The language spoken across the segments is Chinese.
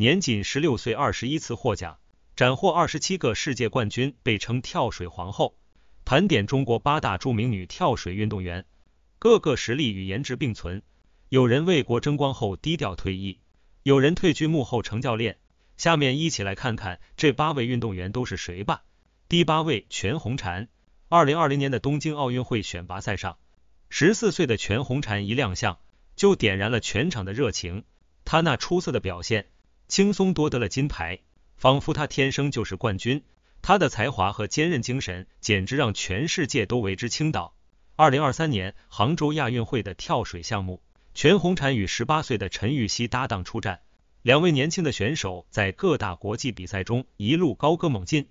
年仅十六岁，二十一次获奖，斩获二十七个世界冠军，被称跳水皇后。盘点中国八大著名女跳水运动员，各个实力与颜值并存，有人为国争光后低调退役，有人退居幕后成教练。下面一起来看看这八位运动员都是谁吧。第八位全红婵，二零二零年的东京奥运会选拔赛上，十四岁的全红婵一亮相就点燃了全场的热情，她那出色的表现。轻松夺得了金牌，仿佛他天生就是冠军。他的才华和坚韧精神简直让全世界都为之倾倒。二零二三年杭州亚运会的跳水项目，全红婵与十八岁的陈芋汐搭档出战，两位年轻的选手在各大国际比赛中一路高歌猛进，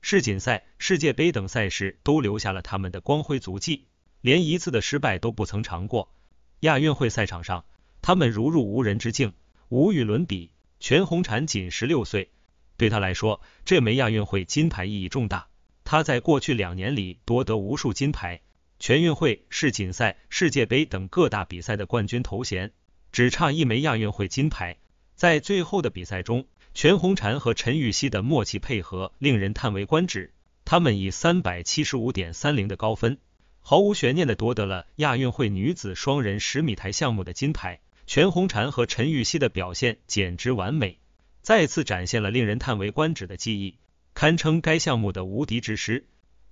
世锦赛、世界杯等赛事都留下了他们的光辉足迹，连一次的失败都不曾尝过。亚运会赛场上，他们如入无人之境，无与伦比。全红婵仅十六岁，对她来说，这枚亚运会金牌意义重大。她在过去两年里夺得无数金牌，全运会、世锦赛、世界杯等各大比赛的冠军头衔，只差一枚亚运会金牌。在最后的比赛中，全红婵和陈芋汐的默契配合令人叹为观止，他们以三百七十五点三零的高分，毫无悬念的夺得了亚运会女子双人十米台项目的金牌。全红婵和陈芋汐的表现简直完美，再次展现了令人叹为观止的技艺，堪称该项目的无敌之师。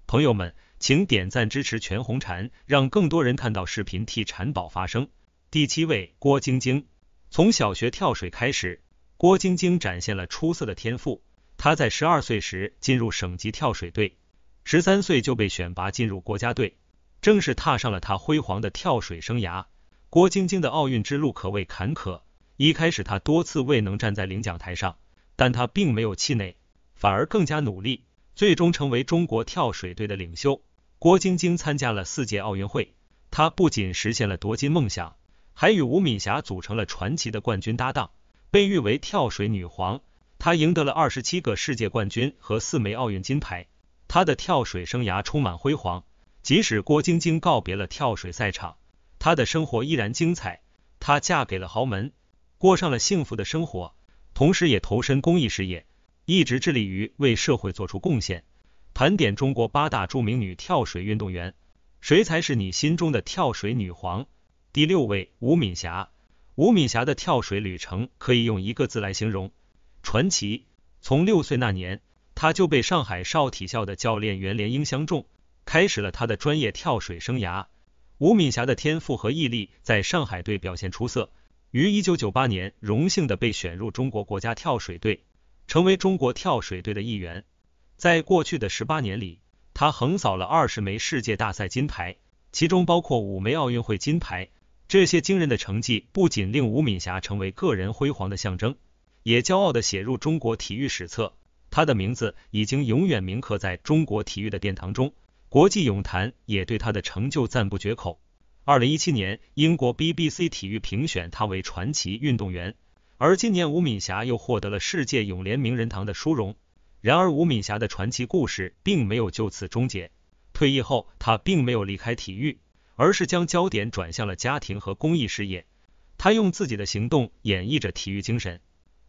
朋友们，请点赞支持全红婵，让更多人看到视频，替婵宝发声。第七位郭晶晶，从小学跳水开始，郭晶晶展现了出色的天赋。她在十二岁时进入省级跳水队，十三岁就被选拔进入国家队，正式踏上了她辉煌的跳水生涯。郭晶晶的奥运之路可谓坎坷。一开始，她多次未能站在领奖台上，但她并没有气馁，反而更加努力，最终成为中国跳水队的领袖。郭晶晶参加了四届奥运会，她不仅实现了夺金梦想，还与吴敏霞组成了传奇的冠军搭档，被誉为“跳水女皇”。她赢得了二十七个世界冠军和四枚奥运金牌，她的跳水生涯充满辉煌。即使郭晶晶告别了跳水赛场，她的生活依然精彩，她嫁给了豪门，过上了幸福的生活，同时也投身公益事业，一直致力于为社会做出贡献。盘点中国八大著名女跳水运动员，谁才是你心中的跳水女皇？第六位，吴敏霞。吴敏霞的跳水旅程可以用一个字来形容：传奇。从六岁那年，她就被上海少体校的教练袁连英相中，开始了她的专业跳水生涯。吴敏霞的天赋和毅力在上海队表现出色，于1998年荣幸的被选入中国国家跳水队，成为中国跳水队的一员。在过去的十八年里，她横扫了二十枚世界大赛金牌，其中包括五枚奥运会金牌。这些惊人的成绩不仅令吴敏霞成为个人辉煌的象征，也骄傲地写入中国体育史册。她的名字已经永远铭刻在中国体育的殿堂中。国际泳坛也对他的成就赞不绝口。二零一七年，英国 BBC 体育评选他为传奇运动员，而今年吴敏霞又获得了世界泳联名人堂的殊荣。然而，吴敏霞的传奇故事并没有就此终结。退役后，她并没有离开体育，而是将焦点转向了家庭和公益事业。她用自己的行动演绎着体育精神，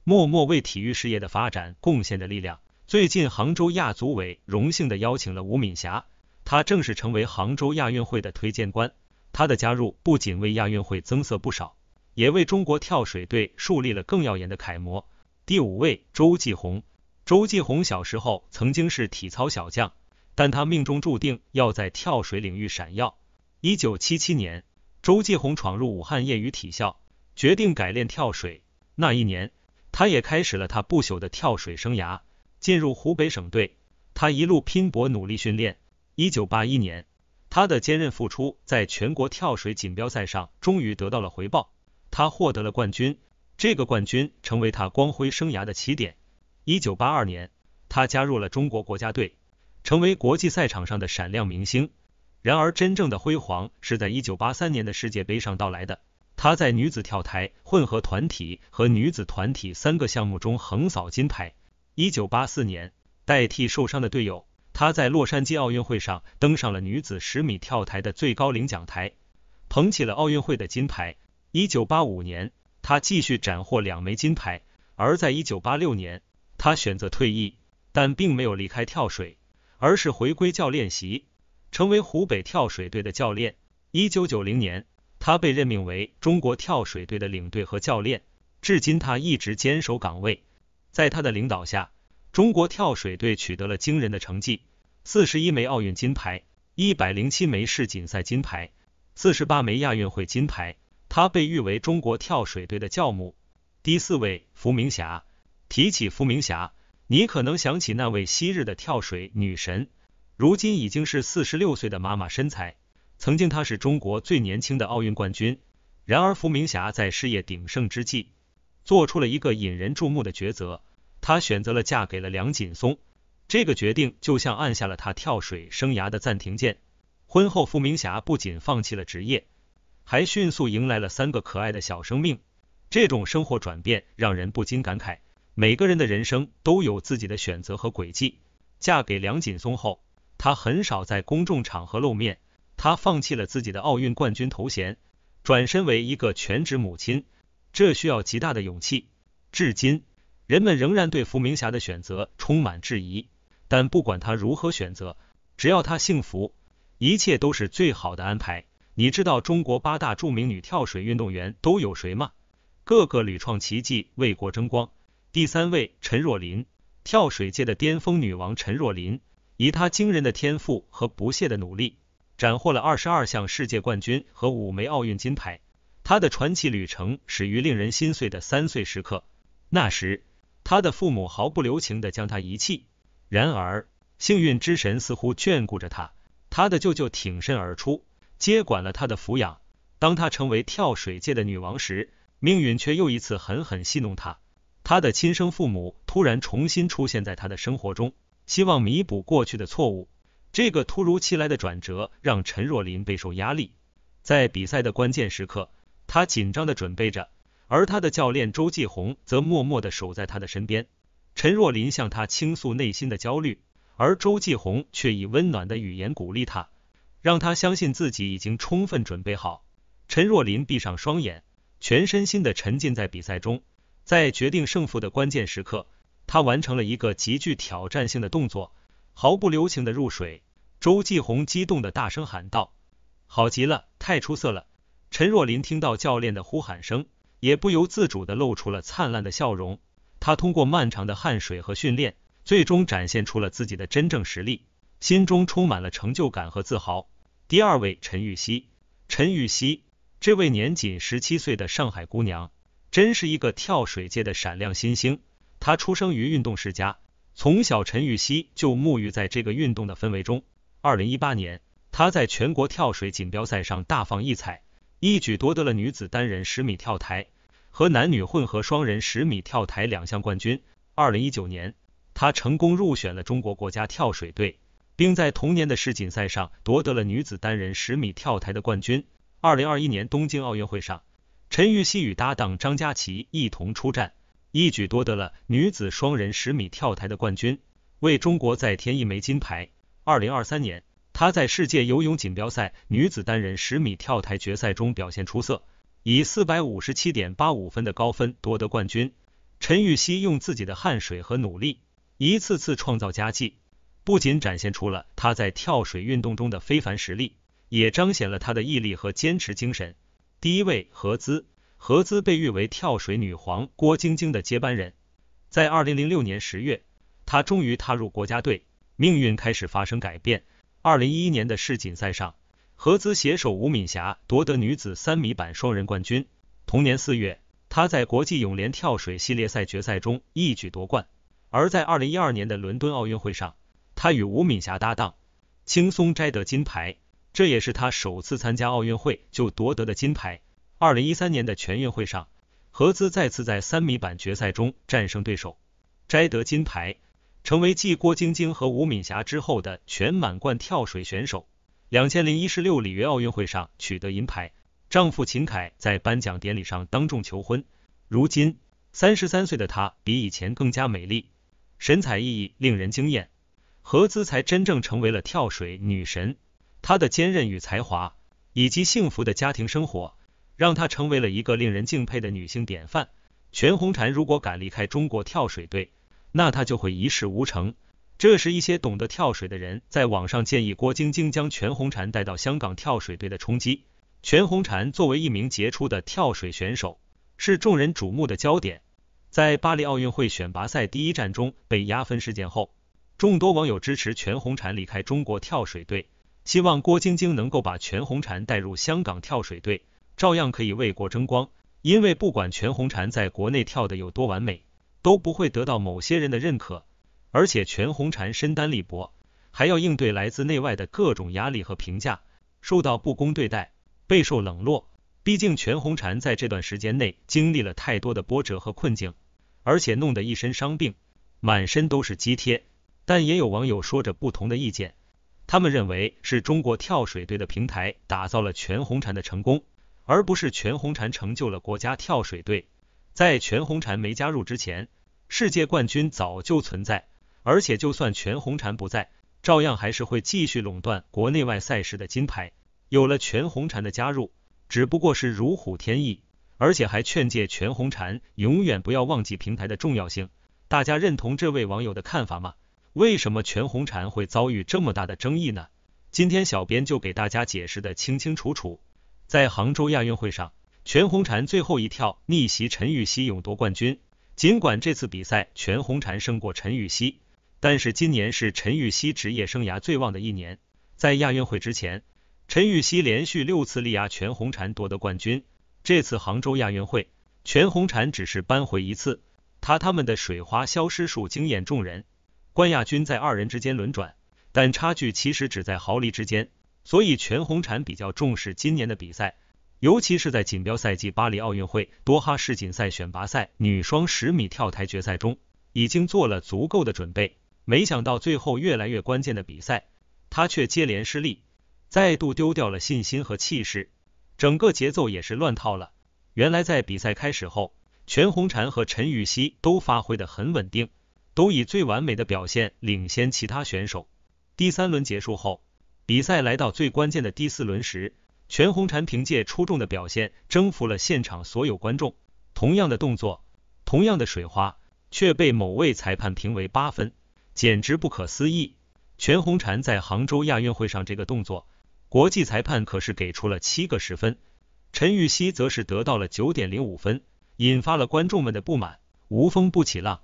默默为体育事业的发展贡献着力量。最近，杭州亚组委荣幸的邀请了吴敏霞。他正式成为杭州亚运会的推荐官。他的加入不仅为亚运会增色不少，也为中国跳水队树立了更耀眼的楷模。第五位，周继红。周继红小时候曾经是体操小将，但他命中注定要在跳水领域闪耀。一九七七年，周继红闯入武汉业余体校，决定改练跳水。那一年，他也开始了他不朽的跳水生涯，进入湖北省队。他一路拼搏努力训练。一九八一年，他的坚韧付出在全国跳水锦标赛上终于得到了回报，他获得了冠军。这个冠军成为他光辉生涯的起点。一九八二年，他加入了中国国家队，成为国际赛场上的闪亮明星。然而，真正的辉煌是在一九八三年的世界杯上到来的。他在女子跳台、混合团体和女子团体三个项目中横扫金牌。一九八四年，代替受伤的队友。她在洛杉矶奥运会上登上了女子十米跳台的最高领奖台，捧起了奥运会的金牌。一九八五年，她继续斩获两枚金牌；而在一九八六年，她选择退役，但并没有离开跳水，而是回归教练席，成为湖北跳水队的教练。一九九零年，她被任命为中国跳水队的领队和教练，至今她一直坚守岗位。在他的领导下，中国跳水队取得了惊人的成绩。四十一枚奥运金牌，一百零七枚世锦赛金牌，四十八枚亚运会金牌，他被誉为中国跳水队的教母。第四位，伏明霞。提起伏明霞，你可能想起那位昔日的跳水女神，如今已经是四十六岁的妈妈身材。曾经，她是中国最年轻的奥运冠军。然而，伏明霞在事业鼎盛之际，做出了一个引人注目的抉择，她选择了嫁给了梁锦松。这个决定就像按下了他跳水生涯的暂停键。婚后，傅明霞不仅放弃了职业，还迅速迎来了三个可爱的小生命。这种生活转变让人不禁感慨：每个人的人生都有自己的选择和轨迹。嫁给梁锦松后，她很少在公众场合露面。她放弃了自己的奥运冠军头衔，转身为一个全职母亲，这需要极大的勇气。至今，人们仍然对傅明霞的选择充满质疑。但不管他如何选择，只要他幸福，一切都是最好的安排。你知道中国八大著名女跳水运动员都有谁吗？个个屡创奇迹，为国争光。第三位，陈若琳，跳水界的巅峰女王。陈若琳以她惊人的天赋和不懈的努力，斩获了二十二项世界冠军和五枚奥运金牌。她的传奇旅程始于令人心碎的三岁时刻，那时她的父母毫不留情地将她遗弃。然而，幸运之神似乎眷顾着他，他的舅舅挺身而出，接管了他的抚养。当他成为跳水界的女王时，命运却又一次狠狠戏弄他。他的亲生父母突然重新出现在他的生活中，希望弥补过去的错误。这个突如其来的转折让陈若琳备受压力。在比赛的关键时刻，他紧张的准备着，而他的教练周继红则默默的守在他的身边。陈若琳向他倾诉内心的焦虑，而周继红却以温暖的语言鼓励他，让他相信自己已经充分准备好。陈若琳闭上双眼，全身心的沉浸在比赛中。在决定胜负的关键时刻，他完成了一个极具挑战性的动作，毫不留情的入水。周继红激动的大声喊道：“好极了，太出色了！”陈若琳听到教练的呼喊声，也不由自主的露出了灿烂的笑容。他通过漫长的汗水和训练，最终展现出了自己的真正实力，心中充满了成就感和自豪。第二位，陈芋汐。陈芋汐，这位年仅十七岁的上海姑娘，真是一个跳水界的闪亮新星。她出生于运动世家，从小陈芋汐就沐浴在这个运动的氛围中。二零一八年，她在全国跳水锦标赛上大放异彩，一举夺得了女子单人十米跳台。和男女混合双人十米跳台两项冠军。二零一九年，她成功入选了中国国家跳水队，并在同年的世锦赛上夺得了女子单人十米跳台的冠军。二零二一年东京奥运会上，陈芋汐与搭档张家齐一同出战，一举夺得了女子双人十米跳台的冠军，为中国再添一枚金牌。二零二三年，她在世界游泳锦标赛女子单人十米跳台决赛中表现出色。以四百五十七点八五分的高分夺得冠军。陈芋汐用自己的汗水和努力，一次次创造佳绩，不仅展现出了她在跳水运动中的非凡实力，也彰显了她的毅力和坚持精神。第一位何姿，何姿被誉为跳水女皇郭晶晶的接班人。在二零零六年十月，她终于踏入国家队，命运开始发生改变。二零一一年的世锦赛上。合资携手吴敏霞夺得女子三米板双人冠军。同年四月，她在国际泳联跳水系列赛决赛中一举夺冠。而在二零一二年的伦敦奥运会上，她与吴敏霞搭档，轻松摘得金牌，这也是她首次参加奥运会就夺得的金牌。二零一三年的全运会上，合资再次在三米板决赛中战胜对手，摘得金牌，成为继郭晶晶和吴敏霞之后的全满贯跳水选手。两千零一十六里约奥运会上取得银牌，丈夫秦凯在颁奖典礼上当众求婚。如今三十三岁的她比以前更加美丽，神采奕奕，令人惊艳。何姿才真正成为了跳水女神，她的坚韧与才华，以及幸福的家庭生活，让她成为了一个令人敬佩的女性典范。全红婵如果敢离开中国跳水队，那她就会一事无成。这时，一些懂得跳水的人在网上建议郭晶晶将全红婵带到香港跳水队的冲击。全红婵作为一名杰出的跳水选手，是众人瞩目的焦点。在巴黎奥运会选拔赛第一站中被压分事件后，众多网友支持全红婵离开中国跳水队，希望郭晶晶能够把全红婵带入香港跳水队，照样可以为国争光。因为不管全红婵在国内跳得有多完美，都不会得到某些人的认可。而且全红婵身单力薄，还要应对来自内外的各种压力和评价，受到不公对待，备受冷落。毕竟全红婵在这段时间内经历了太多的波折和困境，而且弄得一身伤病，满身都是肌贴。但也有网友说着不同的意见，他们认为是中国跳水队的平台打造了全红婵的成功，而不是全红婵成就了国家跳水队。在全红婵没加入之前，世界冠军早就存在。而且就算全红婵不在，照样还是会继续垄断国内外赛事的金牌。有了全红婵的加入，只不过是如虎添翼，而且还劝诫全红婵永远不要忘记平台的重要性。大家认同这位网友的看法吗？为什么全红婵会遭遇这么大的争议呢？今天小编就给大家解释的清清楚楚。在杭州亚运会上，全红婵最后一跳逆袭陈芋汐，勇夺冠军。尽管这次比赛全红婵胜过陈芋汐。但是今年是陈芋汐职业生涯最旺的一年，在亚运会之前，陈芋汐连续六次力压全红婵夺得冠军。这次杭州亚运会，全红婵只是扳回一次，她他们的水花消失术惊艳众人，冠亚军在二人之间轮转，但差距其实只在毫厘之间，所以全红婵比较重视今年的比赛，尤其是在锦标赛季巴黎奥运会、多哈世锦赛选拔赛女双十米跳台决赛中，已经做了足够的准备。没想到最后越来越关键的比赛，他却接连失利，再度丢掉了信心和气势，整个节奏也是乱套了。原来在比赛开始后，全红婵和陈芋汐都发挥的很稳定，都以最完美的表现领先其他选手。第三轮结束后，比赛来到最关键的第四轮时，全红婵凭借出众的表现征服了现场所有观众。同样的动作，同样的水花，却被某位裁判评为八分。简直不可思议！全红婵在杭州亚运会上这个动作，国际裁判可是给出了七个十分，陈芋汐则是得到了九点零五分，引发了观众们的不满。无风不起浪，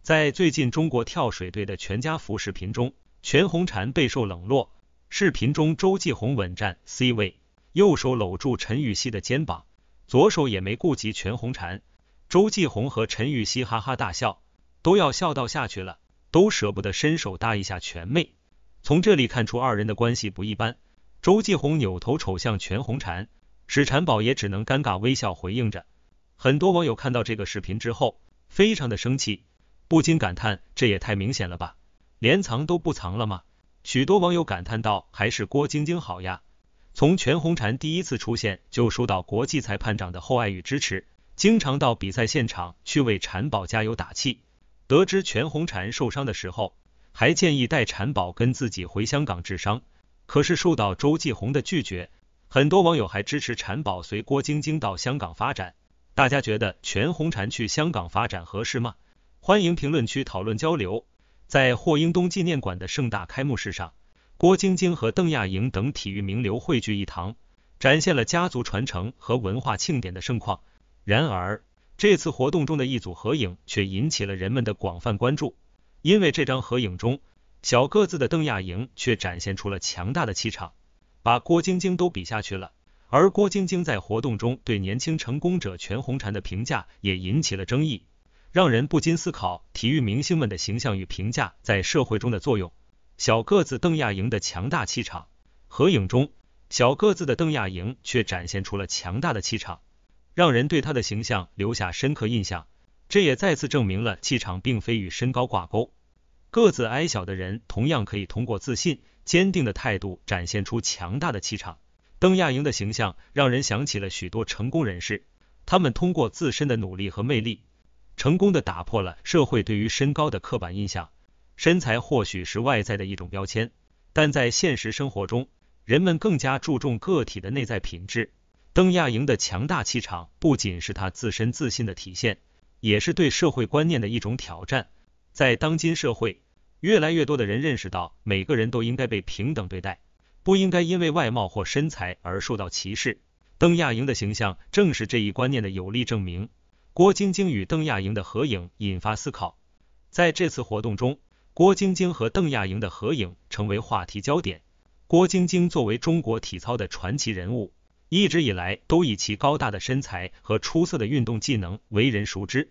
在最近中国跳水队的全家福视频中，全红婵备受冷落。视频中，周继红稳占 C 位，右手搂住陈芋汐的肩膀，左手也没顾及全红婵。周继红和陈芋汐哈哈大笑，都要笑到下去了。都舍不得伸手搭一下全妹，从这里看出二人的关系不一般。周继红扭头瞅向全红婵，史婵宝也只能尴尬微笑回应着。很多网友看到这个视频之后，非常的生气，不禁感叹，这也太明显了吧，连藏都不藏了吗？许多网友感叹道，还是郭晶晶好呀。从全红婵第一次出现就受到国际裁判长的厚爱与支持，经常到比赛现场去为婵宝加油打气。得知全红婵受伤的时候，还建议带婵宝跟自己回香港治伤，可是受到周继红的拒绝。很多网友还支持婵宝随郭晶晶到香港发展。大家觉得全红婵去香港发展合适吗？欢迎评论区讨论交流。在霍英东纪念馆的盛大开幕式上，郭晶晶和邓亚莹等体育名流汇聚一堂，展现了家族传承和文化庆典的盛况。然而，这次活动中的一组合影却引起了人们的广泛关注，因为这张合影中小个子的邓亚莹却展现出了强大的气场，把郭晶晶都比下去了。而郭晶晶在活动中对年轻成功者全红婵的评价也引起了争议，让人不禁思考体育明星们的形象与评价在社会中的作用。小个子邓亚莹的强大气场，合影中小个子的邓亚莹却展现出了强大的气场。让人对他的形象留下深刻印象，这也再次证明了气场并非与身高挂钩。个子矮小的人同样可以通过自信、坚定的态度展现出强大的气场。邓亚莹的形象让人想起了许多成功人士，他们通过自身的努力和魅力，成功的打破了社会对于身高的刻板印象。身材或许是外在的一种标签，但在现实生活中，人们更加注重个体的内在品质。邓亚莹的强大气场不仅是她自身自信的体现，也是对社会观念的一种挑战。在当今社会，越来越多的人认识到每个人都应该被平等对待，不应该因为外貌或身材而受到歧视。邓亚莹的形象正是这一观念的有力证明。郭晶晶与邓亚莹的合影引发思考。在这次活动中，郭晶晶和邓亚莹的合影成为话题焦点。郭晶晶作为中国体操的传奇人物。一直以来都以其高大的身材和出色的运动技能为人熟知。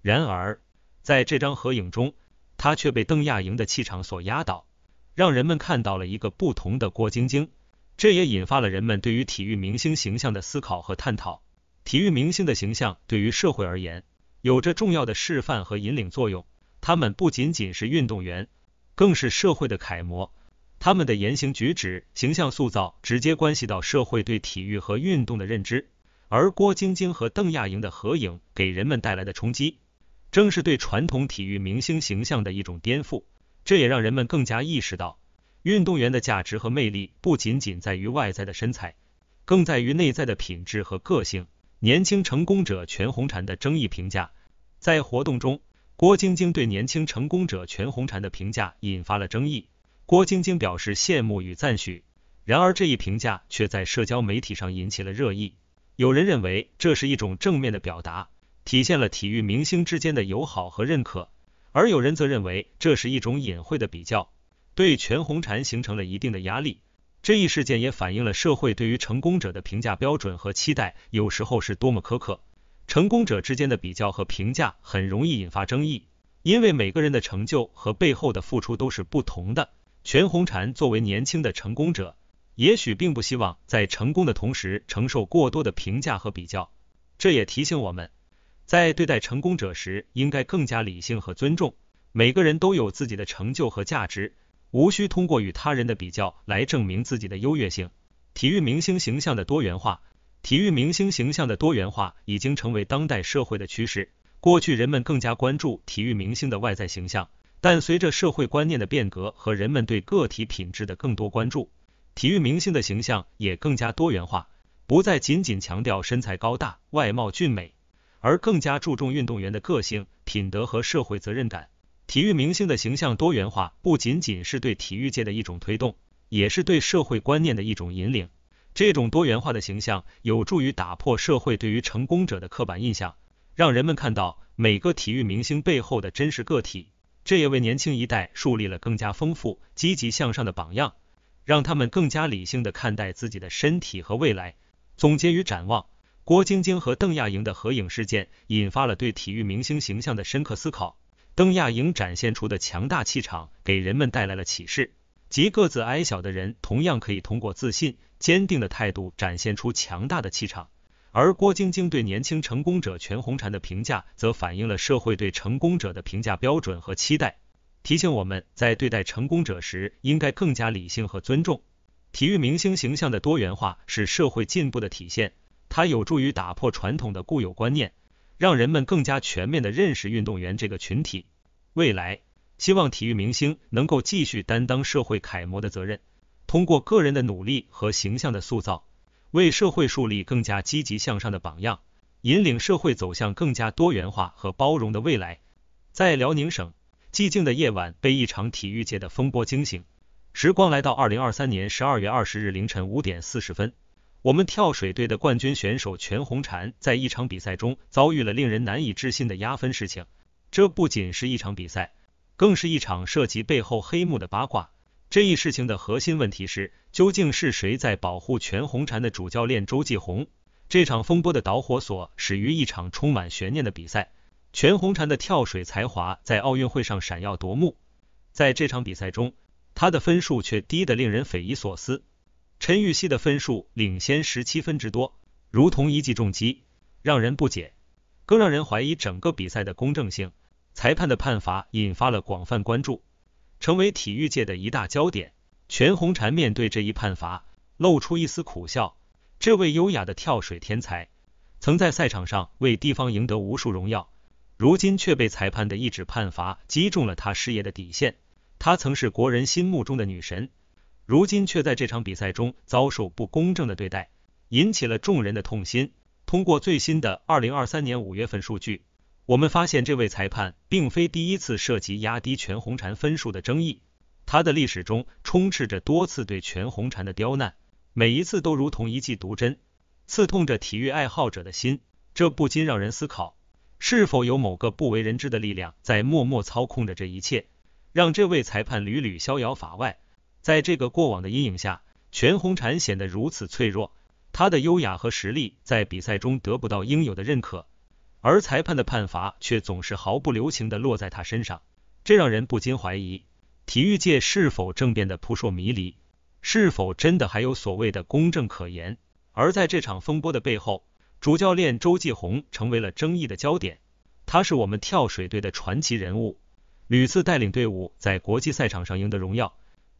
然而，在这张合影中，他却被邓亚莹的气场所压倒，让人们看到了一个不同的郭晶晶。这也引发了人们对于体育明星形象的思考和探讨。体育明星的形象对于社会而言有着重要的示范和引领作用。他们不仅仅是运动员，更是社会的楷模。他们的言行举止、形象塑造，直接关系到社会对体育和运动的认知。而郭晶晶和邓亚莹的合影给人们带来的冲击，正是对传统体育明星形象的一种颠覆。这也让人们更加意识到，运动员的价值和魅力不仅仅在于外在的身材，更在于内在的品质和个性。年轻成功者全红婵的争议评价，在活动中，郭晶晶对年轻成功者全红婵的评价引发了争议。郭晶晶表示羡慕与赞许，然而这一评价却在社交媒体上引起了热议。有人认为这是一种正面的表达，体现了体育明星之间的友好和认可；而有人则认为这是一种隐晦的比较，对全红婵形成了一定的压力。这一事件也反映了社会对于成功者的评价标准和期待有时候是多么苛刻。成功者之间的比较和评价很容易引发争议，因为每个人的成就和背后的付出都是不同的。全红婵作为年轻的成功者，也许并不希望在成功的同时承受过多的评价和比较。这也提醒我们，在对待成功者时，应该更加理性和尊重。每个人都有自己的成就和价值，无需通过与他人的比较来证明自己的优越性。体育明星形象的多元化，体育明星形象的多元化已经成为当代社会的趋势。过去人们更加关注体育明星的外在形象。但随着社会观念的变革和人们对个体品质的更多关注，体育明星的形象也更加多元化，不再仅仅强调身材高大、外貌俊美，而更加注重运动员的个性、品德和社会责任感。体育明星的形象多元化，不仅仅是对体育界的一种推动，也是对社会观念的一种引领。这种多元化的形象，有助于打破社会对于成功者的刻板印象，让人们看到每个体育明星背后的真实个体。这也为年轻一代树立了更加丰富、积极向上的榜样，让他们更加理性的看待自己的身体和未来。总结与展望：郭晶晶和邓亚莹的合影事件，引发了对体育明星形象的深刻思考。邓亚莹展现出的强大气场，给人们带来了启示，即个子矮小的人同样可以通过自信、坚定的态度，展现出强大的气场。而郭晶晶对年轻成功者全红婵的评价，则反映了社会对成功者的评价标准和期待，提醒我们在对待成功者时，应该更加理性和尊重。体育明星形象的多元化是社会进步的体现，它有助于打破传统的固有观念，让人们更加全面地认识运动员这个群体。未来，希望体育明星能够继续担当社会楷模的责任，通过个人的努力和形象的塑造。为社会树立更加积极向上的榜样，引领社会走向更加多元化和包容的未来。在辽宁省寂静的夜晚，被一场体育界的风波惊醒。时光来到二零二三年十二月二十日凌晨五点四十分，我们跳水队的冠军选手全红婵在一场比赛中遭遇了令人难以置信的压分事情。这不仅是一场比赛，更是一场涉及背后黑幕的八卦。这一事情的核心问题是，究竟是谁在保护全红婵的主教练周继红？这场风波的导火索始于一场充满悬念的比赛。全红婵的跳水才华在奥运会上闪耀夺目，在这场比赛中，她的分数却低得令人匪夷所思。陈芋汐的分数领先十七分之多，如同一记重击，让人不解，更让人怀疑整个比赛的公正性。裁判的判罚引发了广泛关注。成为体育界的一大焦点。全红婵面对这一判罚，露出一丝苦笑。这位优雅的跳水天才，曾在赛场上为地方赢得无数荣耀，如今却被裁判的一纸判罚击中了他事业的底线。他曾是国人心目中的女神，如今却在这场比赛中遭受不公正的对待，引起了众人的痛心。通过最新的二零二三年五月份数据。我们发现，这位裁判并非第一次涉及压低全红婵分数的争议，他的历史中充斥着多次对全红婵的刁难，每一次都如同一记毒针，刺痛着体育爱好者的心。这不禁让人思考，是否有某个不为人知的力量在默默操控着这一切，让这位裁判屡屡逍遥法外？在这个过往的阴影下，全红婵显得如此脆弱，她的优雅和实力在比赛中得不到应有的认可。而裁判的判罚却总是毫不留情地落在他身上，这让人不禁怀疑体育界是否正变得扑朔迷离，是否真的还有所谓的公正可言？而在这场风波的背后，主教练周继红成为了争议的焦点。他是我们跳水队的传奇人物，屡次带领队伍在国际赛场上赢得荣耀。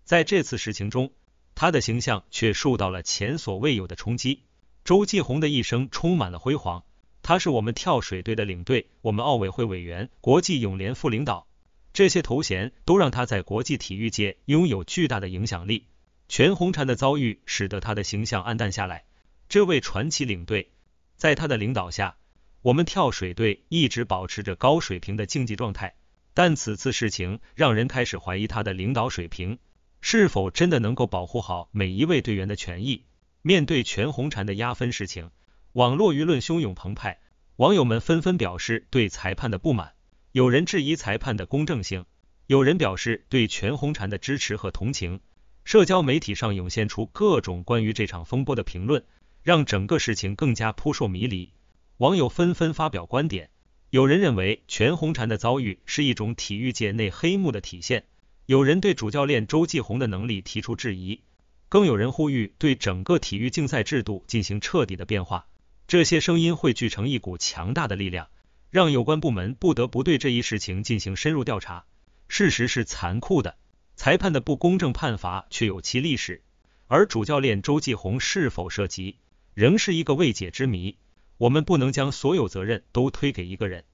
在这次事情中，他的形象却受到了前所未有的冲击。周继红的一生充满了辉煌。他是我们跳水队的领队，我们奥委会委员，国际泳联副领导，这些头衔都让他在国际体育界拥有巨大的影响力。全红婵的遭遇使得他的形象暗淡下来。这位传奇领队，在他的领导下，我们跳水队一直保持着高水平的竞技状态。但此次事情让人开始怀疑他的领导水平是否真的能够保护好每一位队员的权益。面对全红婵的压分事情。网络舆论汹涌澎湃，网友们纷纷表示对裁判的不满，有人质疑裁判的公正性，有人表示对全红婵的支持和同情。社交媒体上涌现出各种关于这场风波的评论，让整个事情更加扑朔迷离。网友纷纷发表观点，有人认为全红婵的遭遇是一种体育界内黑幕的体现，有人对主教练周继红的能力提出质疑，更有人呼吁对整个体育竞赛制度进行彻底的变化。这些声音汇聚成一股强大的力量，让有关部门不得不对这一事情进行深入调查。事实是残酷的，裁判的不公正判罚却有其历史，而主教练周继红是否涉及，仍是一个未解之谜。我们不能将所有责任都推给一个人，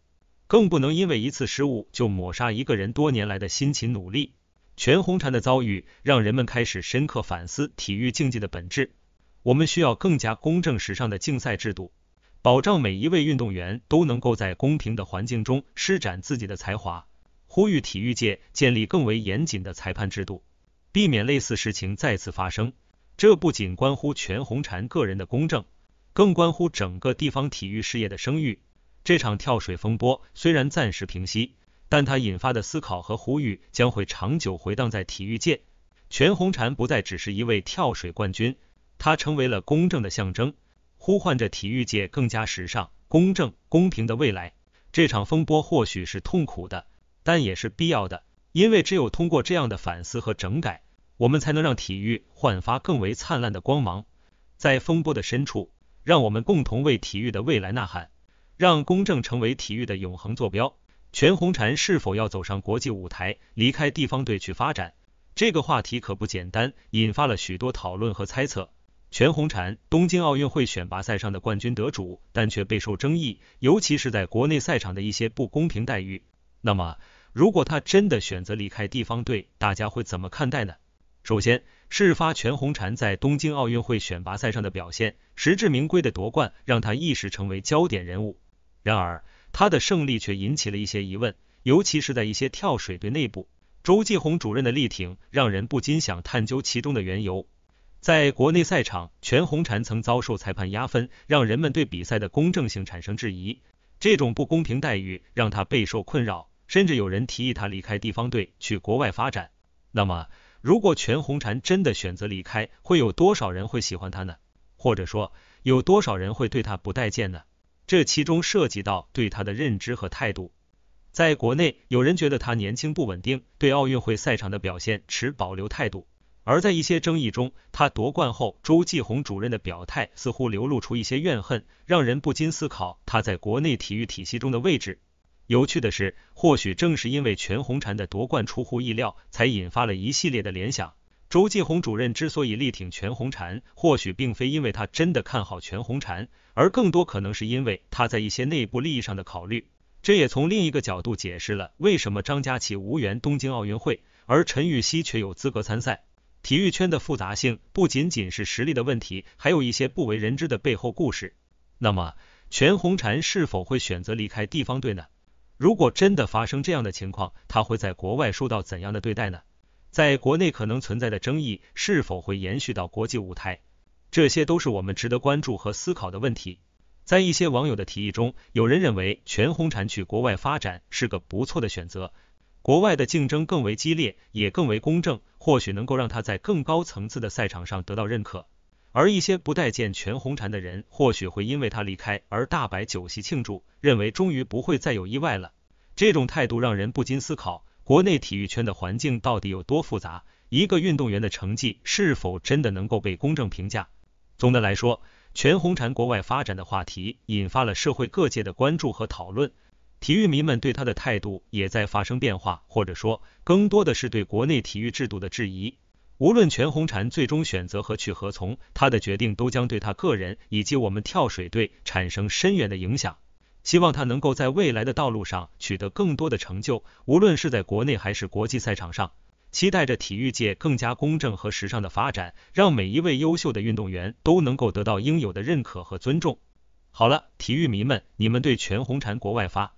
更不能因为一次失误就抹杀一个人多年来的辛勤努力。全红婵的遭遇，让人们开始深刻反思体育竞技的本质。我们需要更加公正、时尚的竞赛制度，保障每一位运动员都能够在公平的环境中施展自己的才华。呼吁体育界建立更为严谨的裁判制度，避免类似事情再次发生。这不仅关乎全红婵个人的公正，更关乎整个地方体育事业的声誉。这场跳水风波虽然暂时平息，但它引发的思考和呼吁将会长久回荡在体育界。全红婵不再只是一位跳水冠军。它成为了公正的象征，呼唤着体育界更加时尚、公正、公平的未来。这场风波或许是痛苦的，但也是必要的，因为只有通过这样的反思和整改，我们才能让体育焕发更为灿烂的光芒。在风波的深处，让我们共同为体育的未来呐喊，让公正成为体育的永恒坐标。全红婵是否要走上国际舞台，离开地方队去发展？这个话题可不简单，引发了许多讨论和猜测。全红婵东京奥运会选拔赛上的冠军得主，但却备受争议，尤其是在国内赛场的一些不公平待遇。那么，如果他真的选择离开地方队，大家会怎么看待呢？首先，事发全红婵在东京奥运会选拔赛上的表现，实至名归的夺冠，让她一时成为焦点人物。然而，她的胜利却引起了一些疑问，尤其是在一些跳水队内部，周继红主任的力挺，让人不禁想探究其中的缘由。在国内赛场，全红婵曾遭受裁判压分，让人们对比赛的公正性产生质疑。这种不公平待遇让他备受困扰，甚至有人提议他离开地方队去国外发展。那么，如果全红婵真的选择离开，会有多少人会喜欢他呢？或者说，有多少人会对他不待见呢？这其中涉及到对他的认知和态度。在国内，有人觉得他年轻不稳定，对奥运会赛场的表现持保留态度。而在一些争议中，他夺冠后，周继红主任的表态似乎流露出一些怨恨，让人不禁思考他在国内体育体系中的位置。有趣的是，或许正是因为全红婵的夺冠出乎意料，才引发了一系列的联想。周继红主任之所以力挺全红婵，或许并非因为他真的看好全红婵，而更多可能是因为他在一些内部利益上的考虑。这也从另一个角度解释了为什么张家齐无缘东京奥运会，而陈芋汐却有资格参赛。体育圈的复杂性不仅仅是实力的问题，还有一些不为人知的背后故事。那么，全红婵是否会选择离开地方队呢？如果真的发生这样的情况，他会在国外受到怎样的对待呢？在国内可能存在的争议是否会延续到国际舞台？这些都是我们值得关注和思考的问题。在一些网友的提议中，有人认为全红婵去国外发展是个不错的选择。国外的竞争更为激烈，也更为公正，或许能够让他在更高层次的赛场上得到认可。而一些不待见全红婵的人，或许会因为他离开而大摆酒席庆祝，认为终于不会再有意外了。这种态度让人不禁思考，国内体育圈的环境到底有多复杂？一个运动员的成绩是否真的能够被公正评价？总的来说，全红婵国外发展的话题引发了社会各界的关注和讨论。体育迷们对他的态度也在发生变化，或者说更多的是对国内体育制度的质疑。无论全红婵最终选择何去何从，他的决定都将对他个人以及我们跳水队产生深远的影响。希望他能够在未来的道路上取得更多的成就，无论是在国内还是国际赛场上。期待着体育界更加公正和时尚的发展，让每一位优秀的运动员都能够得到应有的认可和尊重。好了，体育迷们，你们对全红婵国外发？